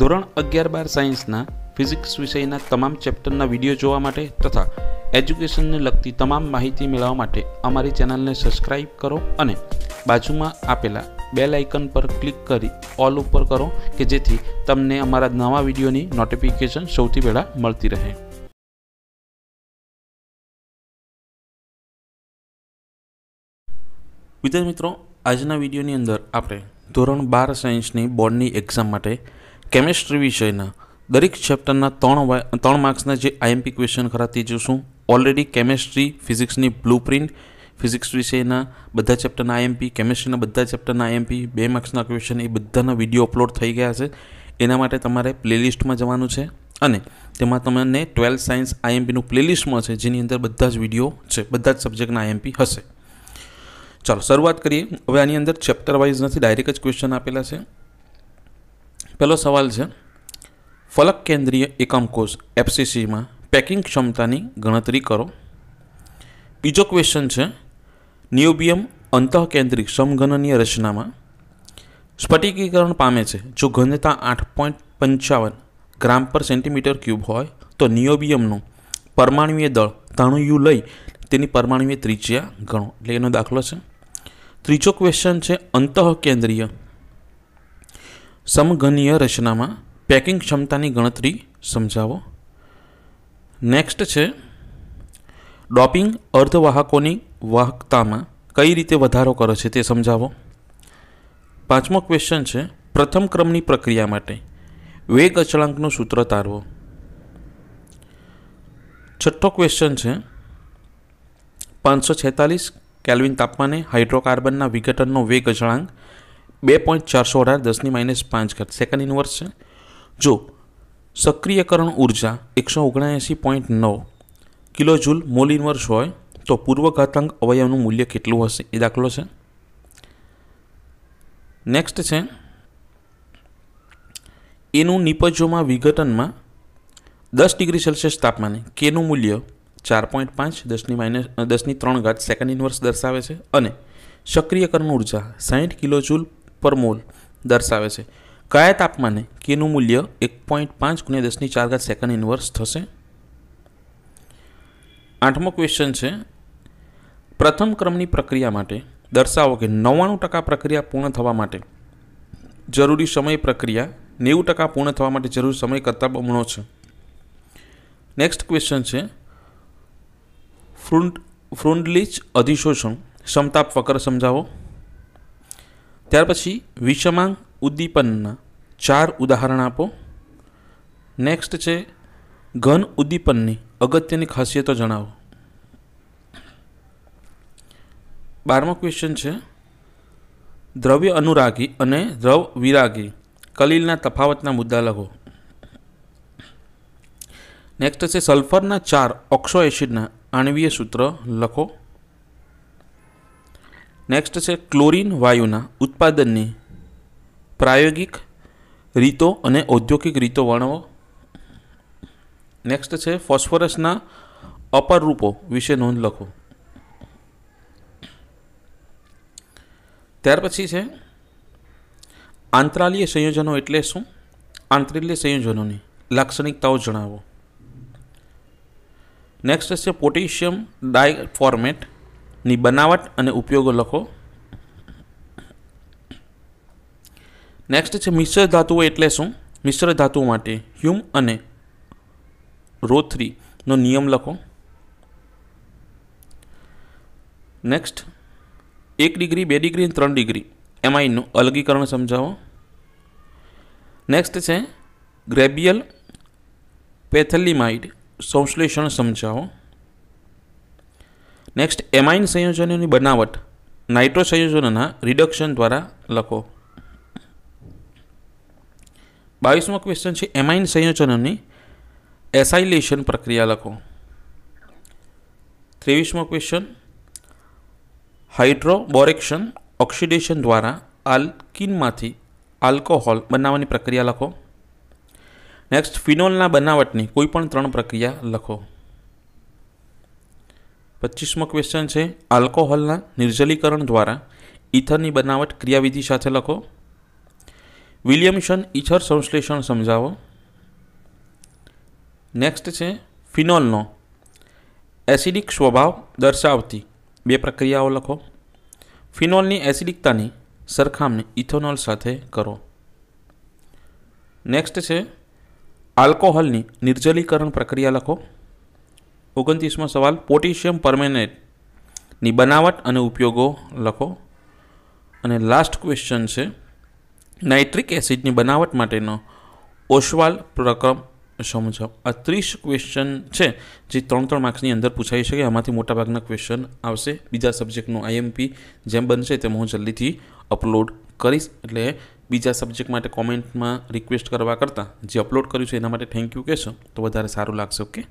ધોરણ અગિયાર બાર સાયન્સના ફિઝિક્સ વિષયના તમામ ચેપ્ટરના વિડીયો જોવા માટે તથા એજ્યુકેશનને લગતી તમામ માહિતી મેળવવા માટે અમારી ચેનલને સબસ્ક્રાઇબ કરો અને બાજુમાં આપેલા બેલ આઇકન પર ક્લિક કરી ઓલ ઉપર કરો કે જેથી તમને અમારા નવા વિડીયોની નોટિફિકેશન સૌથી પહેલાં મળતી રહે વિદ્યાર્થી મિત્રો આજના વિડીયોની અંદર આપણે ધોરણ બાર સાયન્સની બોર્ડની એક્ઝામ માટે કેમેસ્ટ્રી વિષયના દરેક ચેપ્ટરના ત્રણ ત્રણ માર્ક્સના જે આઈએમપી ક્વેશ્ચન ખરાતી જોશું ઓલરેડી કેમેસ્ટ્રી ફિઝિક્સની બ્લુ પ્રિન્ટ ફિઝિક્સ વિષયના બધા ચેપ્ટરના આઈએમપી કેમેસ્ટ્રીના બધા ચેપ્ટરના આઈએમપી બે માર્ક્સના ક્વેશ્ચન એ બધાના વિડીયો અપલોડ થઈ ગયા છે એના માટે તમારે પ્લેલિસ્ટમાં જવાનું છે અને તેમાં તમને ટ્વેલ્થ સાયન્સ આઈએમપીનું પ્લેલિસ્ટમાં છે જેની અંદર બધા જ વિડીયો છે બધા જ સબ્જેક્ટના આઈએમપી હશે ચાલો શરૂઆત કરીએ હવે આની અંદર ચેપ્ટર વાઇઝ નથી ડાયરેક્ટ જ ક્વેશ્ચન આપેલા છે પહેલો સવાલ છે ફલક કેન્દ્રીય એકમ કોષ એફસીસીમાં પેકિંગ ક્ષમતાની ગણતરી કરો બીજો ક્વેશ્ચન છે નિયોબિયમ અંતઃકેન્દ્રિક સમઘનનીય રચનામાં સ્ફટિકીકરણ પામે છે જો ઘનતા આઠ પોઈન્ટ પંચાવન ગ્રામ પર સેન્ટીમીટર ક્યુબ હોય તો નિયોબિયમનું પરમાણુય દળ તાણું યુ લઈ તેની પરમાણુય ત્રિજ્યા ગણો એટલે એનો દાખલો છે ત્રીજો ક્વેશ્ચન છે અંતઃકેન્દ્રીય સમઘનીય રચનામાં પેકિંગ ક્ષમતાની ગણતરી સમજાવો નેક્સ્ટ છે ડોપિંગ અર્ધવાહકોની વાહકતામાં કઈ રીતે વધારો કરે છે તે સમજાવો પાંચમો ક્વેશ્ચન છે પ્રથમ ક્રમની પ્રક્રિયા માટે વેગ અચળાંકનું સૂત્ર તારવો છઠ્ઠો ક્વેશ્ચન છે પાંચસો છેતાલીસ કેલ્વિન તાપમાને હાઇડ્રોકાર્બનના વિઘટનનો વેગ અચળાંક બે પોઈન્ટ ચારસો અઢાર દસની માઇનસ પાંચ ઘાત સેકન્ડ ઇન્વર્સ છે જો સક્રિયકરણ ઉર્જા એકસો ઓગણએંસી પોઈન્ટ નવ કિલો જૂલ મોલ ઇન્વર્સ હોય તો પૂર્વઘાતાંક અવયવનું મૂલ્ય કેટલું હશે એ દાખલો છે નેક્સ્ટ છે એનું નિપજોમાં વિઘટનમાં દસ ડિગ્રી સેલ્સિયસ તાપમાને કેનું મૂલ્ય ચાર પોઈન્ટ પાંચ દસની માઇનસ દસની ત્રણ ઘાત સેકન્ડ ઇન્વર્સ દર્શાવે છે અને સક્રિયકરણ ઉર્જા સાહીઠ કિલો જૂલ પર મોલ દર્શાવે છે કયા તાપમાને કેનું મૂલ્ય એક પોઈન્ટ પાંચ ગુણ્યા દસની ચાર ઘાત સેકન્ડ ઇન્વર્સ થશે આઠમો ક્વેશ્ચન છે પ્રથમ ક્રમની પ્રક્રિયા માટે દર્શાવો કે નવ્વાણું ટકા પ્રક્રિયા પૂર્ણ થવા માટે જરૂરી સમય પ્રક્રિયા નેવું ટકા પૂર્ણ થવા માટે જરૂરી સમય કરતાં બમણો છે નેક્સ્ટ ક્વેશ્ચન છે ફ્રુન્ડ ફ્રુન્ડલીચ અધિશોષણ ક્ષમતા ફકર સમજાવો ત્યાર પછી વિષમાંગ ઉદ્દીપનના ચાર ઉદાહરણ આપો નેક્સ્ટ છે ઘન ઉદ્દીપનની અગત્યની ખાસિયતો જણાવો બારમો ક્વેશ્ચન છે દ્રવ્ય અનુરાગી અને દ્રવ વિરાગી કલીલના તફાવતના મુદ્દા લખો નેક્સ્ટ છે સલ્ફરના ચાર ઓક્સો એસિડના આણવીય સૂત્ર લખો નેક્સ્ટ છે ક્લોરિન વાયુના ઉત્પાદનની પ્રાયોગિક રીતો અને ઔદ્યોગિક રીતો વર્ણવો નેક્સ્ટ છે ફોસ્ફરસના અપરરૂપો વિશે નોંધ લખો ત્યાર પછી છે આંતરાલીય સંયોજનો એટલે શું આંતરાલીય સંયોજનોની લાક્ષણિકતાઓ જણાવો નેક્સ્ટ છે પોટેશિયમ ડાયફોર્મેટ ની બનાવટ અને ઉપયોગો લખો નેક્સ્ટ છે મિશ્ર ધાતુઓ એટલે શું મિશ્ર ધાતુઓ માટે હ્યુમ અને રોથરીનો નિયમ લખો નેક્સ્ટ એક ડિગ્રી બે ડિગ્રી અને ત્રણ ડિગ્રી એમઆઈનું અલગીકરણ સમજાવો નેક્સ્ટ છે ગ્રેબિયલ પેથેલિમાઇડ સંશ્લેષણ સમજાવો નેક્સ્ટ એમાઇન સંયોજનોની બનાવટ નાઇટ્રો સંયોજનોના રિડક્શન દ્વારા લખો બાવીસમો ક્વેશ્ચન છે એમાઇન સંયોજનોની એસાઇલેશન પ્રક્રિયા લખો ત્રેવીસમો ક્વેશ્ચન હાઇડ્રોબોરેક્શન ઓક્સિડેશન દ્વારા આલ્કિનમાંથી આલ્કોહોલ બનાવવાની પ્રક્રિયા લખો નેક્સ્ટ ફિનોલના બનાવટની કોઈપણ ત્રણ પ્રક્રિયા લખો पच्चीसमो क्वेश्चन है आल्कोहॉल निर्जलीकरण द्वारा ईथर की बनावट क्रियाविधि साथ लखो विलियमसन ईथर संश्लेषण समझा नेक्स्ट है फिनोल एसिडिक स्वभाव दर्शाती बे प्रक्रियाओं लखो फिनोल एसिडिकता की सरखामने इथोनॉल साथ करो नेक्स्ट है आल्कोहॉल निर्जलीकरण प्रक्रिया लखो ઓગણત્રીસમો સવાલ પોટેશિયમ પરમેનેટની બનાવટ અને ઉપયોગો લખો અને લાસ્ટ ક્વેશ્ચન છે નાઇટ્રિક એસિડની બનાવટ માટેનો ઓશવાલ પ્રક્રમ સમજો આ ત્રીસ ક્વેશ્ચન છે જે ત્રણ ત્રણ માર્ક્સની અંદર પૂછાઈ શકે આમાંથી મોટાભાગના ક્વેશ્ચન આવશે બીજા સબ્જેક્ટનું આઈએમપી જેમ બનશે તેમ હું જલ્દીથી અપલોડ કરીશ એટલે બીજા સબ્જેક્ટ માટે કોમેન્ટમાં રિક્વેસ્ટ કરવા કરતાં જે અપલોડ કર્યું છે એના માટે થેન્ક યુ કહેશો તો વધારે સારું લાગશે ઓકે